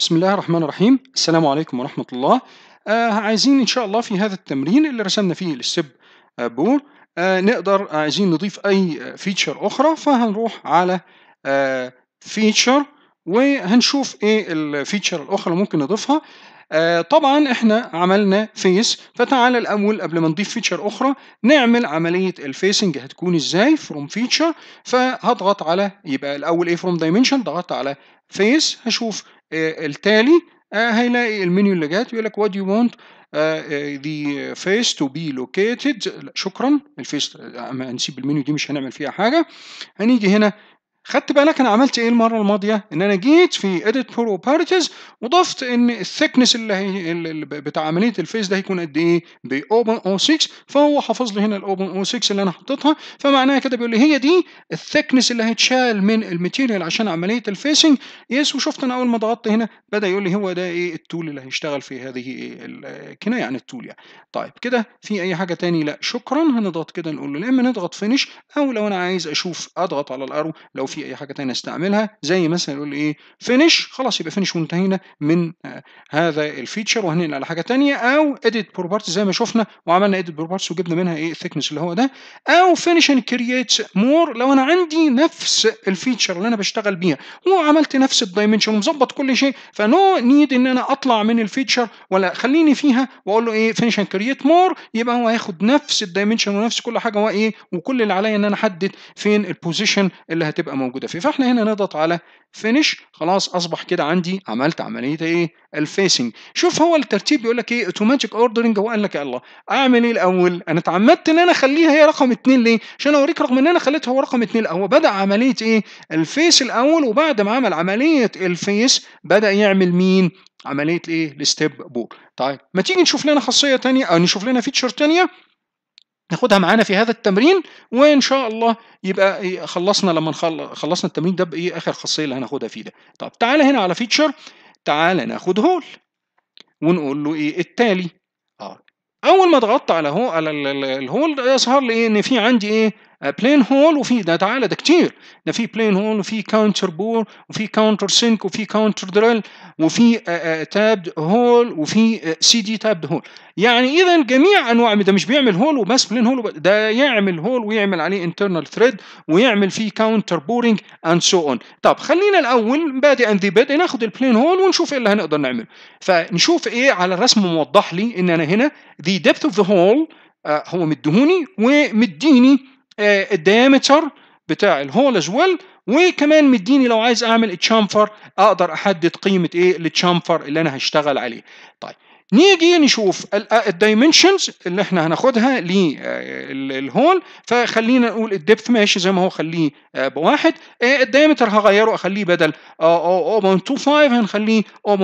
بسم الله الرحمن الرحيم السلام عليكم ورحمة الله آه عايزين إن شاء الله في هذا التمرين اللي رسمنا فيه الستيب بور آه نقدر uh, عايزين نضيف أي فيتشر uh, أخرى فهنروح على آه uh, فيتشر وهنشوف إيه الفيتشر الأخرى ممكن نضيفها آه طبعا احنا عملنا فيس فتعالى الاول قبل ما نضيف فيتشر اخرى نعمل عمليه الفيسنج هتكون ازاي فروم فيتشر فهضغط على يبقى الاول ايه فروم دايمنشن ضغطت على فيس هشوف آه، التالي آه، هيلاقي المنيو اللي جات يقول لك وات يو وونت ذا فيس تو بي لوكيتد شكرا الفيس آه، نسيب المنيو دي مش هنعمل فيها حاجه هنيجي هنا خدت بالك انا عملت ايه المره الماضيه ان انا جيت في ايديت بروبرتيز وضفت ان الثيكنس اللي هي اللي بتاع عمليه الفيس ده هيكون قد ايه باوبن او 6 فهو حافظ لي هنا الاوبن او 6 اللي انا حطيتها فمعناها كده بيقول لي هي دي الثيكنس اللي هيتشال من الماتيريال عشان عمليه الفيسنج يس وشفت انا اول ما ضغطت هنا بدا يقول لي هو ده ايه التول اللي هيشتغل في هذه الكنايه عن التول يعني طيب كده في اي حاجه تاني لا شكرا هنضغط كده نقول له اما نضغط فينش او لو انا عايز اشوف اضغط على الارو لو في اي حاجه ثانيه استعملها زي مثلا يقول ايه فينش خلاص يبقى فينش وانتهينا من آه، هذا الفيتشر وهننقل على حاجه ثانيه او اديت بروبرتي زي ما شفنا وعملنا اديت بروبرتي وجبنا منها ايه الثيكنس اللي هو ده او فينش اند كرييت مور لو انا عندي نفس الفيتشر اللي انا بشتغل بيها وعملت نفس الدايمنشن ومظبط كل شيء فنو نيد ان انا اطلع من الفيتشر ولا خليني فيها واقول له ايه فينش اند كرييت مور يبقى هو هياخد نفس الدايمنشن ونفس كل حاجه وايه وكل اللي عليا ان انا احدد فين البوزيشن اللي هتبقى موجوده فيه فاحنا هنا نضغط على فينيش خلاص اصبح كده عندي عملت عمليه ايه الفيسنج شوف هو الترتيب بيقول لك ايه اوتوماتيك اوردرنج هو قال لك الله اعمل ايه الاول انا اتعمدت ان انا اخليها هي رقم 2 ليه عشان اوريك رغم ان انا خليتها هو رقم 2 هو بدا عمليه ايه الفيس الاول وبعد ما عمل عمليه الفيس بدا يعمل مين عمليه ايه الستيب بور طيب ما تيجي نشوف لنا خاصيه ثانيه او نشوف لنا فيتشر ثانيه ناخدها معانا في هذا التمرين وان شاء الله يبقى خلصنا لما خلصنا التمرين ده بايه اخر خاصيه اللي هناخدها فيه ده طب تعالى هنا على فيتشر تعالى ناخد هول ونقول له ايه التالي اه اول ما ضغطت على هو على الهول يظهر لي ايه ان في عندي ايه بلين آه، هول وفي ده تعالى ده كتير ده في بلين هول وفي كاونتر بور وفي كاونتر سينك وفي كاونتر دريل وفي تابد آه، هول آه، وفي سي دي تابد هول يعني اذا جميع انواع ده مش بيعمل هول وبس بلين هول ده يعمل هول ويعمل عليه انترنال ثريد ويعمل فيه كاونتر بورنج اند سو اون طب خلينا الاول ان ذي بدء ناخد البلين هول ونشوف ايه اللي هنقدر نعمله فنشوف ايه على الرسم موضح لي ان انا هنا ذا ديبث اوف ذا هول هو مدهوني ومديني آه، الديامتر بتاع الهول از ويل وكمان مديني لو عايز اعمل تشامفر اقدر احدد قيمه ايه للتشامفر اللي انا هشتغل عليه طيب نيجي نشوف آه، الدايمنشنز اللي احنا هناخدها للهول آه، فخلينا نقول الدبث ماشي زي ما هو خليه بواحد الدايمتر هغيره اخليه بدل 0.25 هنخليه 0.5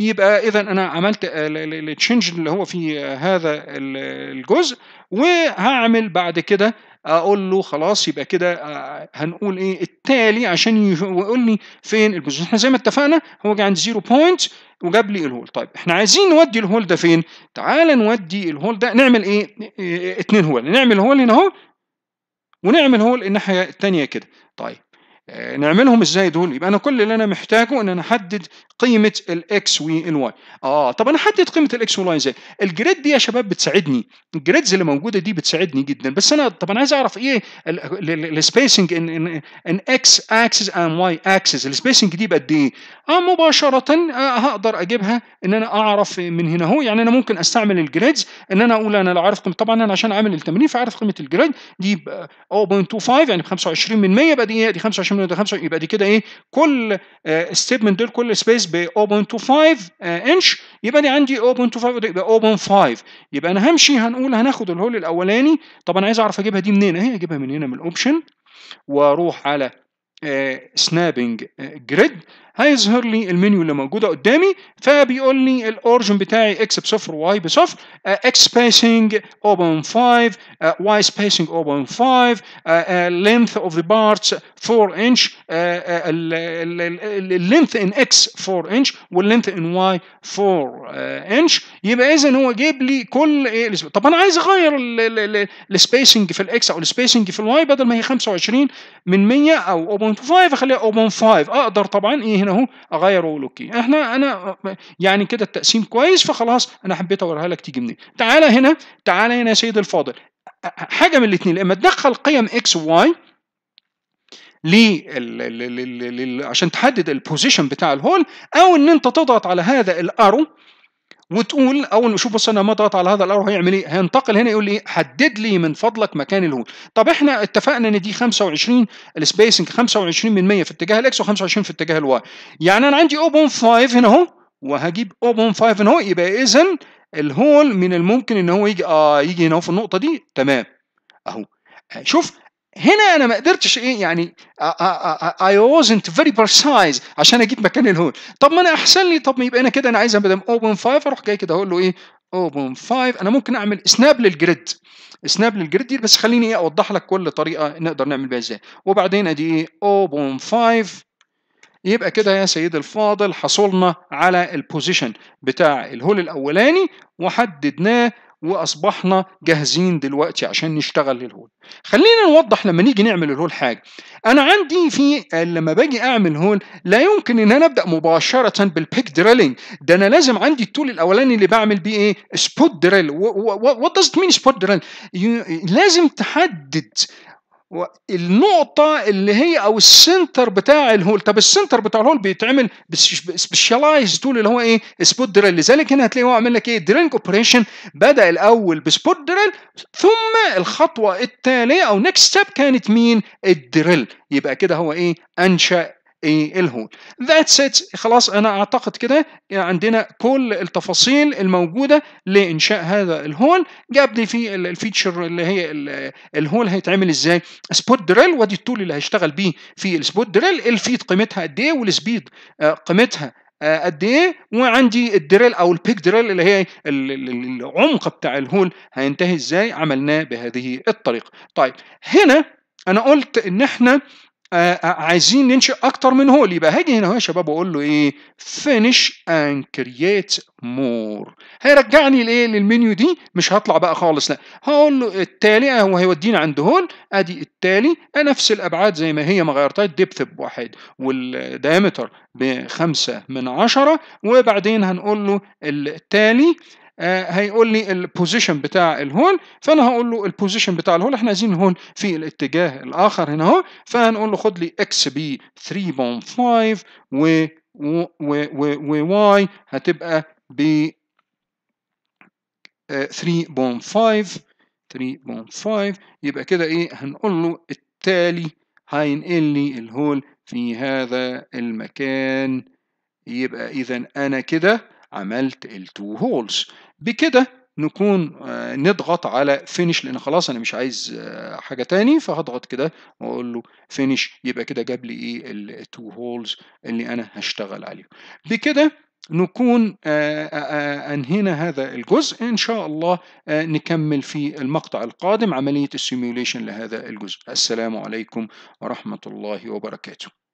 يبقى اذا انا عملت التشنج آه، اللي هو في آه، هذا الجزء وهعمل بعد كده اقول له خلاص يبقى كده آه، هنقول ايه التالي عشان يقول لي فين البوزيشن احنا زي ما اتفقنا هو جه عند زيرو بوينت وجاب لي الهول طيب احنا عايزين نودي الهول ده فين تعال نودي الهول ده نعمل ايه اتنين هول نعمل هول هنا اهو ونعمل هول الناحيه الثانيه كده طيب آه، نعملهم ازاي دول يبقى انا كل اللي انا محتاجه ان انا احدد قيمه الاكس والواي اه طب انا احدد قيمه الاكس والواي ازاي الجريد دي يا شباب بتساعدني الجريدز اللي موجوده دي بتساعدني جدا بس انا طب انا عايز اعرف ايه السبيسنج ان ان اكس اكسس ان واي اكسس السبيسنج دي بقد ايه اه مباشره آه هقدر اجيبها ان انا اعرف من هنا اهو يعني انا ممكن استعمل الجريدز ان انا اقول انا لو عارف قيمه طبعا انا عشان عامل التمرين فعارف قيمه الجريد دي 0.25 يعني ب 25 من 100 بقى إيه؟ دي 25 من يبقى دي كده ايه كل من آه، دول كل سبيس ب 0.25 انش آه، يبقى دي عندي 0.25 يبقى 0.5 يبقى انا همشي هنقول هناخد الهول الاولاني طب انا عايز اعرف اجيبها دي منين اهي اجيبها من هنا من الاوبشن واروح على سنابنج جريد هيظهر لي المنيو اللي موجوده قدامي فبيقول لي الاورجن بتاعي اكس بصفر واي بصفر اكس سبيسنج 0.5 واي سبيسنج 0.5 لينث اوف ذا بارتس 4 انش اللينث ان اكس 4 انش واللينث ان واي 4 انش يبقى اذا هو جايب لي كل إيه طب انا عايز اغير السبيسنج في الاكس او السبيسنج في الواي بدل ما هي 25 من 100 او 1.5 اخليها 5 اقدر طبعا ايه هنا اهو اغير لوكي احنا انا يعني كده التقسيم كويس فخلاص انا حبيت اوريها لك تيجي منين تعالى هنا تعالى هنا يا سيدي الفاضل حاجه من الاثنين لما تدخل قيم اكس وواي عشان تحدد البوزيشن بتاع الهول او ان انت تضغط على هذا الارو وتقول اول ما اشوف بص انا ما ضغط على هذا الارو هيعمل ايه هينتقل هنا يقول لي حدد لي من فضلك مكان الهول طب احنا اتفقنا ان دي 25 السبيسنج 25 من 100 في اتجاه الاكس و25 في اتجاه الواي يعني انا عندي 0.5 هنا اهو وهجيب 0.5 هنا اهو يبقى اذا الهول من الممكن ان هو يجي اه يجي هنا في النقطه دي تمام اهو شوف هنا انا ما قدرتش ايه يعني اي آه، آه، آه، wasn't فيري برسايز عشان اجيب مكان الهول طب ما انا احسن لي طب ما يبقى انا كده انا عايزها ابدا اوبن 5 اروح جاي كده اقول له ايه اوبن 5 انا ممكن اعمل سناب للجريد سناب للجريد دي بس خليني ايه اوضح لك كل طريقه نقدر نعمل بيها ازاي وبعدين ادي ايه اوبن 5 يبقى كده يا سيدي الفاضل حصلنا على البوزيشن بتاع الهول الاولاني وحددناه واصبحنا جاهزين دلوقتي عشان نشتغل للهول خلينا نوضح لما نيجي نعمل الهول حاجه انا عندي في لما باجي اعمل هول لا يمكن ان انا ابدا مباشره بالبيك دريلينج ده انا لازم عندي التول الاولاني اللي بعمل بيه ايه سبوت دريل وات دازت مين سبوت دريل لازم تحدد النقطة اللي هي أو السنتر بتاع الهول طب السنتر بتاع الهول بيتعمل سبيشالايز تول اللي هو إيه سبوت دريل لذلك هنا هتلاقي هو عامل لك إيه درينج أوبريشن بدأ الأول بسبوت دريل ثم الخطوة التالية أو نيكست ستيب كانت مين الدريل يبقى كده هو إيه أنشأ الهول ذاتس ات خلاص انا اعتقد كده عندنا كل التفاصيل الموجوده لانشاء هذا الهول جاب لي في الفيتشر اللي هي الهول هيتعمل ازاي سبوت دريل وادي التول اللي هشتغل بيه في السبوت دريل الفيت قيمتها قد ايه والسبيد آه، قيمتها آه، قد ايه وعندي الدريل او البيك دريل اللي هي العمق بتاع الهول هينتهي ازاي عملناه بهذه الطريقه طيب هنا انا قلت ان احنا آه، آه، عايزين ننشئ اكتر من هول يبقى هاجي هنا يا شباب واقول له ايه فينيش اند كرييت مور هيرجعني لايه للمنيو دي مش هطلع بقى خالص لا هقول له التالي اهو هيوديني عند هول ادي التالي آه، نفس الابعاد زي ما هي ما غيرتها الدبث بواحد والدايمتر بخمسة من عشرة وبعدين هنقول له التالي آه، هيقول لي البوزيشن بتاع الهول فانا هقول له البوزيشن بتاع الهول احنا عايزين الهول في الاتجاه الاخر هنا اهو فهنقول له خد لي اكس بي 3.5 و واي هتبقى ب 3.5 3.5 يبقى كده ايه هنقول له التالي هينقل لي الهول في هذا المكان يبقى اذا انا كده عملت التو هولز بكده نكون آه، نضغط على فينش لان خلاص انا مش عايز آه، حاجه تاني فهضغط كده واقول له فينش يبقى كده جاب لي ايه التو هولز اللي انا هشتغل عليهم بكده نكون آه، انهينا هذا الجزء ان شاء الله نكمل في المقطع القادم عمليه السيموليشن لهذا الجزء السلام عليكم ورحمه الله وبركاته